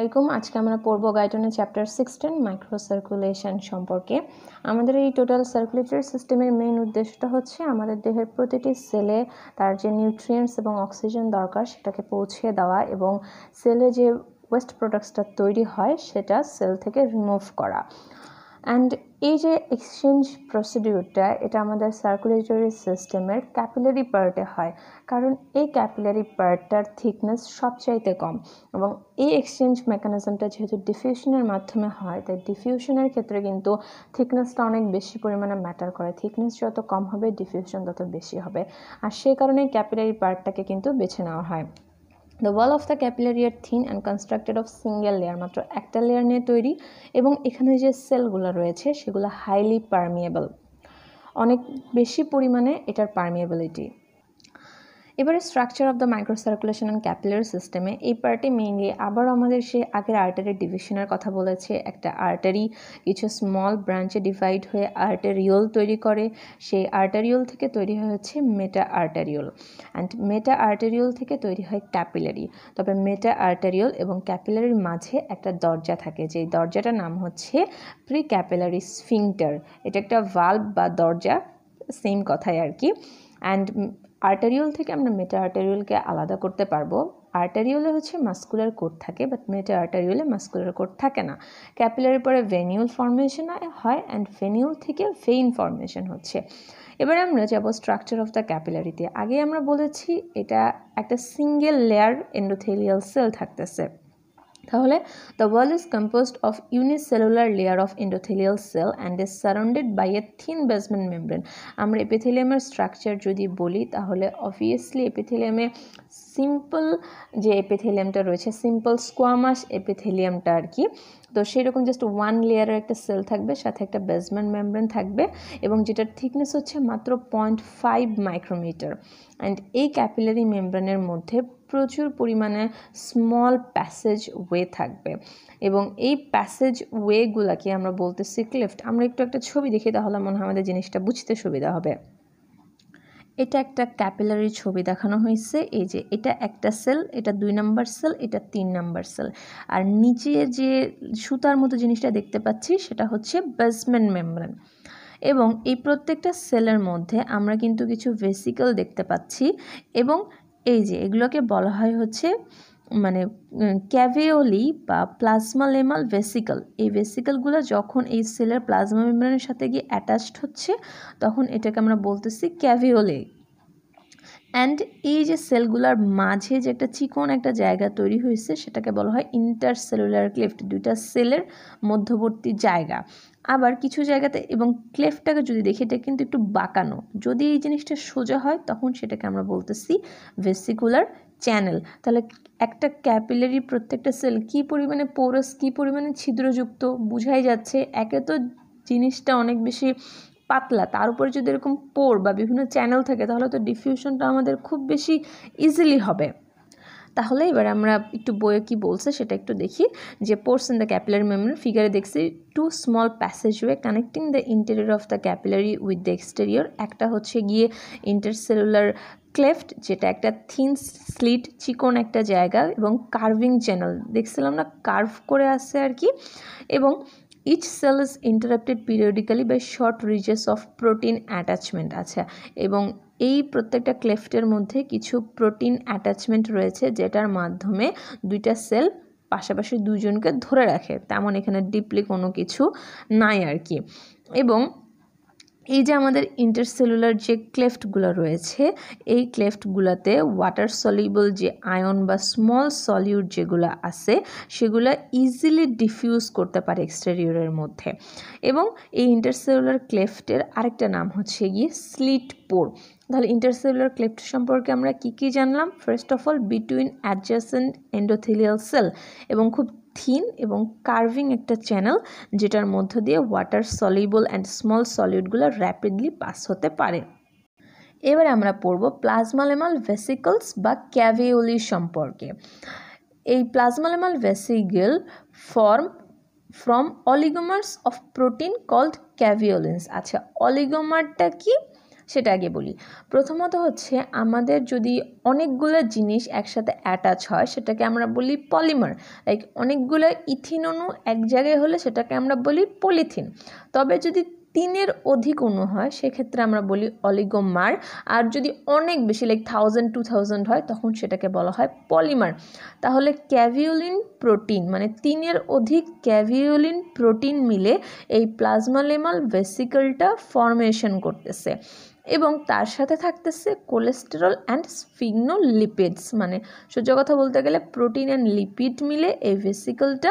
আলাইকুম আজকে আমরা পড়ব গাইটনের চ্যাপ্টার সিক্সটিন মাইক্রো সার্কুলেশন সম্পর্কে আমাদের এই টোটাল সার্কুলেটরি সিস্টেমের মেইন উদ্দেশ্যটা হচ্ছে আমাদের দেহের প্রতিটি সেলে তার যে নিউট্রিয়েন্টস এবং অক্সিজেন দরকার সেটাকে পৌঁছে দেওয়া এবং সেলে যে ওয়েস্ট প্রোডাক্টসটা তৈরি হয় সেটা সেল থেকে রিমুভ করা অ্যান্ড এই যে এক্সচেঞ্জ প্রসিডিউরটা এটা আমাদের সার্কুলেটরি সিস্টেমের ক্যাপিলারি পার্টে হয় কারণ এই ক্যাপিলারি পার্টটার থিকনেস সবচাইতে কম এবং এই এক্সচেঞ্জ মেকানিজমটা যেহেতু ডিফিউশনের মাধ্যমে হয় তাই ডিফিউশনের ক্ষেত্রে কিন্তু থিকনেসটা অনেক বেশি পরিমাণে ম্যাটার করে থিকনেস যত কম হবে ডিফিউশন তত বেশি হবে আর সেই কারণে ক্যাপিলারি পার্টটাকে কিন্তু বেছে নেওয়া হয় the wall of the capillary আর thin and constructed of single layer মাত্র একটা লেয়ার নিয়ে তৈরি এবং এখানে যে সেলগুলো রয়েছে সেগুলো হাইলি পারমিয়েবল অনেক বেশি পরিমাণে এটার পারমিয়েবিলিটি এবারে structure of the microcirculation and capillary সিস্টেমে এই পার্টে মেইনলি আবারও আমাদের সে আগের আর্টারি ডিভিশনের কথা বলেছে একটা আর্টারি কিছু স্মল ব্রাঞ্চে ডিভাইড হয়ে আর্টারিওল তৈরি করে সেই আর্টারিওল থেকে তৈরি হয় হচ্ছে metarteriole and metarteriole থেকে তৈরি হয় ক্যাপিলারি তবে মেটা আর্টারিওল এবং ক্যাপিলারির মাঝে একটা দরজা থাকে যেই দরজাটার নাম হচ্ছে প্রি ক্যাপিলারি স্ফিংটার এটা একটা ভাল্ব বা দরজা সেম কথাই আর কি অ্যান্ড আর্টারিওল থেকে আমরা মেটা আর্টারিওলকে আলাদা করতে পারবো আর্টারিওলে হচ্ছে মাস্কুলার কোড থাকে বাট মেটা আর্টারিওলে মাস্কুলার কোড থাকে না ক্যাপিলারি পরে ভেনিউল ফর্মেশন হয় অ্যান্ড ভেনিউল থেকে ভেইন ফর্মেশন হচ্ছে এবার আমরা যাব স্ট্রাকচার অফ দ্য ক্যাপিলারিতে আগে আমরা বলেছি এটা একটা সিঙ্গেল লেয়ার এন্ডোথেলিয়াল সেল থাকতেছে তাহলে the wall is composed of unicellular layer of endothelial cell and is surrounded by a thin basement membrane আমরা এপিথেলিয়ামের স্ট্রাকচার যদি বলি তাহলে অবভিয়াসলি এপিথেলিয়ামে সিম্পল যে এপিথেলিয়ামটা রয়েছে সিম্পল স্কোয়ামাস এপিথেলিয়ামটা আর কি তো সেই রকম জাস্ট ওয়ান লেয়ারের একটা সেল থাকবে সাথে একটা বেসমেন্ট মেমব্রেন থাকবে এবং যেটার থিকনেস হচ্ছে মাত্র পয়েন্ট ফাইভ মাইক্রোমিটার অ্যান্ড এই ক্যাপিলারি মেমব্রেনের মধ্যে প্রচুর পরিমাণে স্মল প্যাসেজ ওয়ে থাকবে এবং এই প্যাসেজ ওয়েগুলাকে আমরা বলতেছি ক্লিফট আমরা একটু একটা ছবি দেখি তাহলে মনে হয় আমাদের জিনিসটা বুঝতে সুবিধা হবে এটা একটা ক্যাপিলারির ছবি দেখানো হয়েছে এই যে এটা একটা সেল এটা দুই নাম্বার সেল এটা তিন নাম্বার সেল আর নিচে যে সুতার মতো জিনিসটা দেখতে পাচ্ছি সেটা হচ্ছে বেসমেন মেমব্রেন এবং এই প্রত্যেকটা সেলের মধ্যে আমরা কিন্তু কিছু ভেসিকল দেখতে পাচ্ছি এবং এই যে এগুলোকে বলা হয় হচ্ছে মানে ক্যাভিওলি বা প্লাজমা লেমাল ভেসিকল এই ভেসিকলগুলো যখন এই সেলের প্লাজমা মেমব্রেনের সাথে গিয়ে অ্যাটাচড হচ্ছে তখন এটাকে আমরা বলতেছি ক্যাভিওলে অ্যান্ড এই যে সেলগুলার মাঝে যে একটা চিকন একটা জায়গা তৈরি হয়েছে সেটাকে বলা হয় ইন্টারসেলুলার ক্লেফট দুইটা সেলের মধ্যবর্তী জায়গা আবার কিছু জায়গাতে এবং ক্লেফটাকে যদি দেখি এটা কিন্তু একটু বাঁকানো যদি এই জিনিসটা সোজা হয় তখন সেটাকে আমরা বলতেছি ভেসিকুলার চ্যানেল তাহলে একটা ক্যাপিলারি প্রত্যেকটা সেল কি পরিমাণে পোরস কি পরিমাণে ছিদ্রযুক্ত বুঝাই যাচ্ছে একে তো জিনিসটা অনেক বেশি পাতলা তার উপরে যদি এরকম পোর বা বিভিন্ন চ্যানেল থাকে তাহলে তো ডিফিউশনটা আমাদের খুব বেশি ইজিলি হবে তাহলে এবার আমরা একটু বইয়ে কি বলছে সেটা একটু দেখি যে pores in the capillary memory ফিগারে দেখছি two small passageway connecting the interior of the capillary with the exterior একটা হচ্ছে গিয়ে ইন্টারসেলুলার ক্লেফট যেটা একটা থিন স্লিট চিকন একটা জায়গা এবং কার্ভিং চ্যানেল দেখছিলাম না কার্ভ করে আছে আর কি এবং each cell is interrupted periodically by short ridges of protein attachment আচ্ছা এবং এই প্রত্যেকটা ক্লেফটের মধ্যে কিছু প্রোটিন অ্যাটাচমেন্ট রয়েছে যেটার মাধ্যমে দুইটা সেল পাশাপাশি দুজনকে ধরে রাখে তেমন এখানে ডিপলি কোনো কিছু নাই আর কি এবং এই যে আমাদের ইন্টারসেলুলার যে ক্লেফটগুলো রয়েছে এই ক্লেফটগুলোতে ওয়াটার সলিউবল যে আয়ন বা স্মল সলিউট যেগুলো আছে সেগুলো ইজিলি ডিফিউজ করতে পারে এক্সটেরিয়রের মধ্যে এবং এই ইন্টারসেলুলার ক্লেফটের আরেকটা নাম হচ্ছে গিয়ে স্লিট পোর তাহলে ইন্টারসেলুলার ক্লেফট সম্পর্কে আমরা কি কি জানলাম first of all between adjacent endothelial cell এবং খুব থিন এবং কার্ভিং একটা চ্যানেল যেটার মধ্য দিয়ে ওয়াটার সলিউবল অ্যান্ড স্মল সলিউডগুলো র্যাপিডলি পাস হতে পারে এবার আমরা পড়ব প্লাজমালেমাল ভেসিকলস বা ক্যাভিওলি সম্পর্কে এই plasmalemmal vesicle form from oligomers of protein called caveolins আচ্ছা অলিগোমারটা কি সেটা আগে বলি প্রথমত হচ্ছে আমাদের যদি অনেকগুলো জিনিস একসাথে অ্যাটাচ হয় সেটাকে আমরা বলি পলিমার লাইক অনেকগুলো ইথিন অণু এক জায়গায় হলে সেটাকে আমরা বলি পলিথিন তবে যদি তিনের অধিক অণু হয় সেক্ষেত্রে আমরা বলি অলিগোমার আর যদি অনেক বেশি লাইক থাউজেন্ড টু থাউজেন্ড হয় তখন সেটাকে বলা হয় পলিমার তাহলে ক্যাভিওলিন প্রোটিন মানে তিনের অধিক ক্যাভিওলিন প্রোটিন মিলে এই প্লাজমালেমাল ভেসিকলটা ফর্মেশন করতেছে এবং তার সাথে থাকতেছে কোলেস্টেরল অ্যান্ড স্ফিগনোলিপিডস মানে সোজা কথা বলতে গেলে প্রোটিন অ্যান্ড লিপিড মিলে এই ভেসিকলটা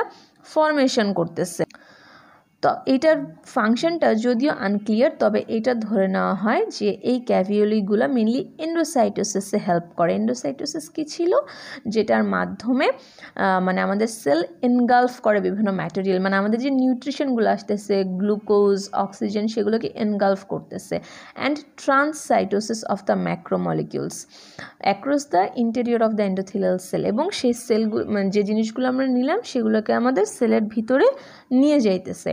ফরমেশন করতেছে তো এটার ফাংশনটা যদিও আনক্লিয়ার তবে এটা ধরে নেওয়া হয় যে এই ক্যাভিওলিগুলো মেনলি এন্ডোসাইটোসিসে হেল্প করে এন্ডোসাইটোসিস কি ছিল যেটার মাধ্যমে মানে আমাদের সেল এনগালফ করে বিভিন্ন ম্যাটেরিয়াল মানে আমাদের যে নিউট্রিশনগুলো আসতেছে গ্লুকোজ অক্সিজেন সেগুলোকে এনগালফ করতেছে and transcytosis of the macromolecules across the interior of the endothelial cell এবং সেই সেলগুলো মানে যে জিনিসগুলো আমরা নিলাম সেগুলোকে আমাদের সেলের ভিতরে নিয়ে যাইতেছে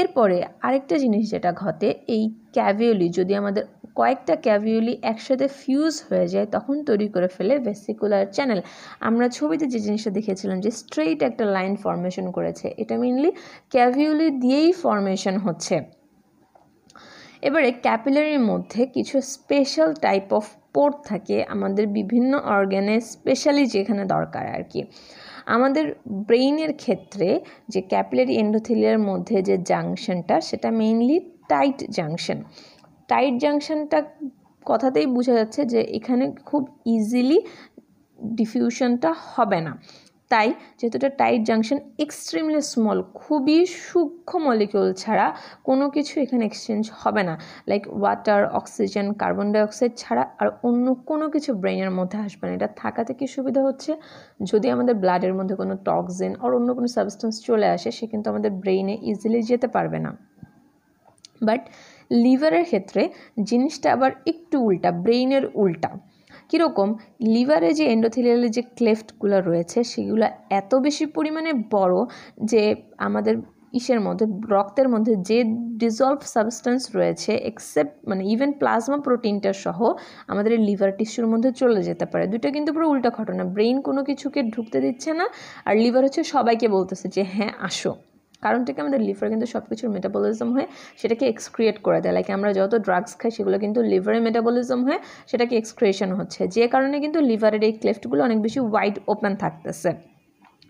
এরপরে আরেকটা জিনিস যেটা ঘটে এই ক্যাভিওলি যদি আমাদের কয়েকটা ক্যাভিওলি একসাথে ফিউজ হয়ে যায় তখন তৈরি করে ফেলে ভেসিকুলার চ্যানেল আমরা ছবিতে যে জিনিসটা দেখেছিলাম যে স্ট্রেইট একটা লাইন ফর্মেশন করেছে এটা মেনলি ক্যাভিওলি দিয়েই ফর্মেশন হচ্ছে এবারে ক্যাপিলারির মধ্যে কিছু স্পেশাল টাইপ অফ পোর্ট থাকে আমাদের বিভিন্ন অর্গ্যানে স্পেশালি যেখানে দরকার আর কি আমাদের ব্রেইনের ক্ষেত্রে যে ক্যাপিলারি এন্ডোথেলিয়ার মধ্যে যে জাংশনটা সেটা মেইনলি টাইট জাংশন টাইট জাংশনটা কথাতেই বোঝা যাচ্ছে যে এখানে খুব ইজিলি ডিফিউশনটা হবে না তাই যেহেতু এটা টাইট জাংশন এক্সট্রিমলি স্মল খুবই সূক্ষ্ম মলিকিউল ছাড়া কোনো কিছু এখানে এক্সচেঞ্জ হবে না like water oxygen carbon dioxide ছাড়া আর অন্য কোনো কিছু ব্রেনের মধ্যে আসবে না এটা থাকাতে কি সুবিধা হচ্ছে যদি আমাদের ব্লাডের মধ্যে কোনো টক্সিন আর অন্য কোনো সাবস্টেন্স চলে আসে সে কিন্তু আমাদের ব্রেইনে ইজিলি যেতে পারবে না বাট লিভারের ক্ষেত্রে জিনিসটা আবার একটু উল্টা ব্রেইনের উল্টা কীরকম লিভারে যে এন্ডোথিলিয়ালের যে ক্লেফটগুলো রয়েছে সেগুলো এত বেশি পরিমাণে বড় যে আমাদের ইসের মধ্যে রক্তের মধ্যে যে ডিজলভ সাবস্টেন্স রয়েছে এক্সেপ্ট মানে ইভেন প্লাজমা প্রোটিনটা সহ আমাদের লিভার টিস্যুর মধ্যে চলে যেতে পারে দুইটা কিন্তু পুরো উল্টা ঘটনা ব্রেইন কোনো কিছুকে ঢুকতে দিচ্ছে না আর লিভার হচ্ছে সবাইকে বলতেছে যে হ্যাঁ আসো কারণ থেকে আমাদের লিভার কিন্তু সব কিছুর মেটাবলিজম হয়ে সেটাকে এক্সক্রিয়েট করে দেয় লাইক আমরা যত ড্রাগস খাই সেগুলো কিন্তু লিভারে মেটাবলিজম হয়ে সেটাকে এক্সক্রিয়েশন হচ্ছে যে কারণে কিন্তু লিভারের এই ক্লেফটগুলো অনেক বেশি ওয়াইড ওপেন থাকতেছে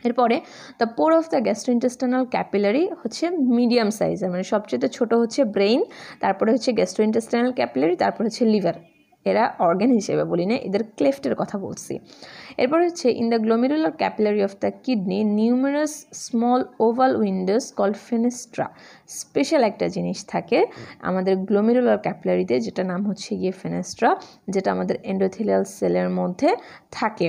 এরপরে the pore of the gastrointestinal capillary হচ্ছে মিডিয়াম সাইজের মানে সবচেয়ে ছোট হচ্ছে ব্রেইন তারপরে হচ্ছে গ্যাস্ট্রোইন্টেস্টাইনাল ক্যাপিলারি তারপরে হচ্ছে লিভার এরা অর্গ্যান হিসেবে বলি না এদের ক্লেফটের কথা বলছি এরপর হচ্ছে in the glomerular capillary of the kidney numerous small oval windows call fenestra special একটা জিনিস থাকে আমাদের গ্লোমেরুলার ক্যাপিলারিতে যেটা নাম হচ্ছে গিয়ে ফেনেস্ট্রা যেটা আমাদের এন্ডোথিলিয়াল সেলের মধ্যে থাকে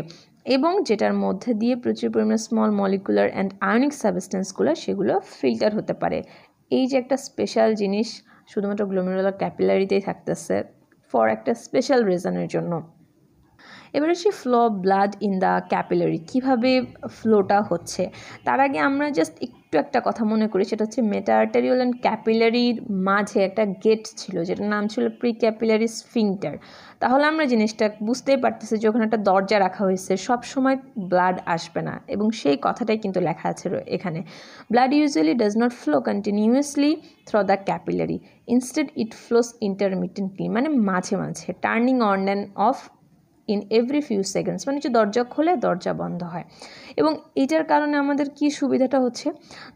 এবং যেটার মধ্যে দিয়ে প্রচুর পরিমাণে স্মল মলিকুলার অ্যান্ড আয়নিক সাবস্টেন্সগুলো সেগুলো ফিল্টার হতে পারে এই যে একটা স্পেশাল জিনিস শুধুমাত্র গ্লোমেরুলার ক্যাপিলারিতেই থাকতেছে ফর একটা স্পেশাল রিজনের জন্য এবার আসি flow of blood in the capillary কীভাবে ফ্লোটা হচ্ছে তার আগে আমরা জাস্ট একটু একটা কথা মনে করি সেটা হচ্ছে মেটা আর্টারিয়াল অ্যান্ড ক্যাপিলারির মাঝে একটা গেট ছিল যেটার নাম ছিল প্রি ক্যাপিলারি স্ফিংটার তাহলে আমরা জিনিসটা বুঝতেই পারতেছি যে ওখানে একটা দরজা রাখা হয়েছে সব সময় ব্লাড আসবে না এবং সেই কথাটাই কিন্তু লেখা আছে এখানে blood usually does not flow continuously through the capillary instead it flows intermediately মানে মাঝে মাঝে turning on and off in every few seconds মানে হচ্ছে দরজা খোলে দরজা বন্ধ হয় এবং এটার কারণে আমাদের কি সুবিধাটা হচ্ছে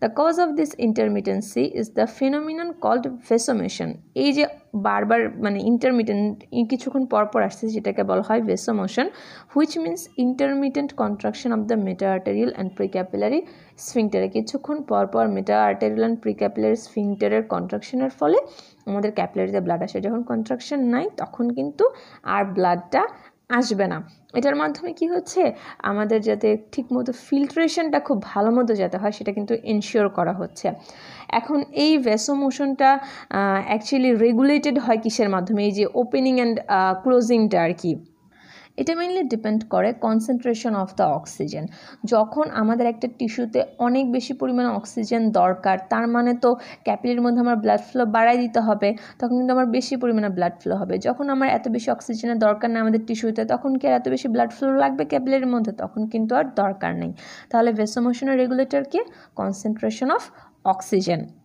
the cause of this intermittency is the phenomenon called vasomotion এই যে বারবার মানে ইন্টারমিটেন্ট কিছুক্ষণ পরপর আসছে যেটাকে বলা হয় vasomotion which means intermittent contraction of the meta arterial and precapillary স্ফিংটারে কিছুক্ষণ পরপর মেটা আর্টেরিয়াল অ্যান্ড প্রিক্যাপুলারি স্ফিংটারের কন্ট্রাকশনের ফলে আমাদের ক্যাপিলারিতে ব্লাড আসে যখন কন্ট্রাকশন নাই তখন কিন্তু আর ব্লাডটা আসবে না এটার মাধ্যমে কি হচ্ছে আমাদের যাতে ঠিকমতো ফিল্ট্রেশনটা খুব ভালো মতো যাতে হয় সেটা কিন্তু এনশিওর করা হচ্ছে এখন এই ভেসো মোশনটা অ্যাকচুয়ালি রেগুলেটেড হয় কিসের মাধ্যমে এই যে ওপেনিং অ্যান্ড ক্লোজিংটা আর কি এটা মেনলি ডিপেন্ড করে কনসেন্ট্রেশন অফ দ্য অক্সিজেন যখন আমাদের একটা টিস্যুতে অনেক বেশি পরিমাণে অক্সিজেন দরকার তার মানে তো ক্যাপিলের মধ্যে আমার ব্লাড ফ্লো বাড়াই দিতে হবে তখন কিন্তু আমার বেশি পরিমাণে ব্লাড ফ্লো হবে যখন আমার এত বেশি অক্সিজেনের দরকার নেই আমাদের টিস্যুতে তখন কি আর এত বেশি ব্লাড ফ্লো লাগবে ক্যাপিলের মধ্যে তখন কিন্তু আর দরকার নেই তাহলে ভেসোমোশনের রেগুলেটর কি কনসেন্ট্রেশন অফ অক্সিজেন